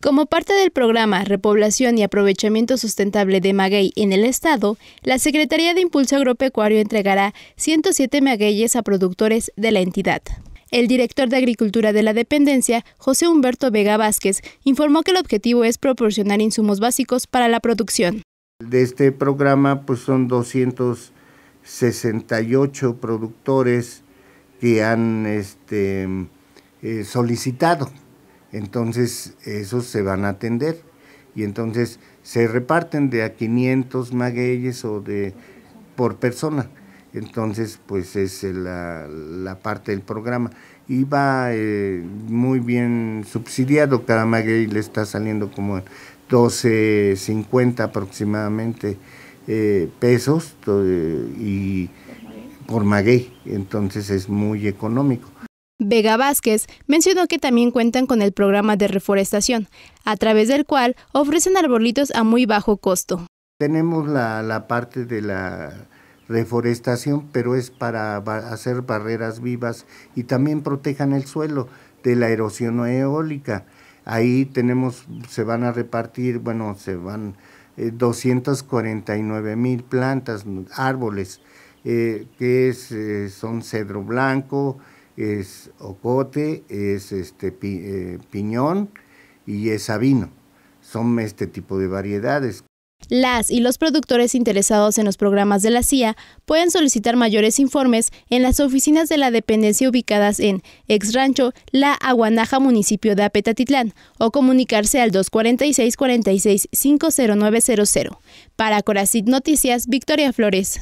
Como parte del programa Repoblación y Aprovechamiento Sustentable de Maguey en el Estado, la Secretaría de Impulso Agropecuario entregará 107 magueyes a productores de la entidad. El director de Agricultura de la Dependencia, José Humberto Vega Vázquez, informó que el objetivo es proporcionar insumos básicos para la producción. De este programa pues son 268 productores que han este, eh, solicitado entonces esos se van a atender y entonces se reparten de a 500 magueyes o de por persona. Entonces, pues es la, parte del programa. Y va eh, muy bien subsidiado, cada maguey le está saliendo como 12.50 aproximadamente eh, pesos eh, y por maguey, entonces es muy económico. Vega Vázquez mencionó que también cuentan con el programa de reforestación, a través del cual ofrecen arbolitos a muy bajo costo. Tenemos la, parte de la reforestación, pero es para hacer barreras vivas y también protejan el suelo de la erosión eólica. Ahí tenemos, se van a repartir, bueno, se van 249 eh, mil plantas, árboles, eh, que eh, son cedro blanco, es ocote, es este eh, piñón y es sabino. Son este tipo de variedades. Las y los productores interesados en los programas de la CIA pueden solicitar mayores informes en las oficinas de la dependencia ubicadas en Ex Rancho, La Aguanaja, municipio de Apetatitlán, o comunicarse al 246 46 50900. Para Coracit Noticias, Victoria Flores.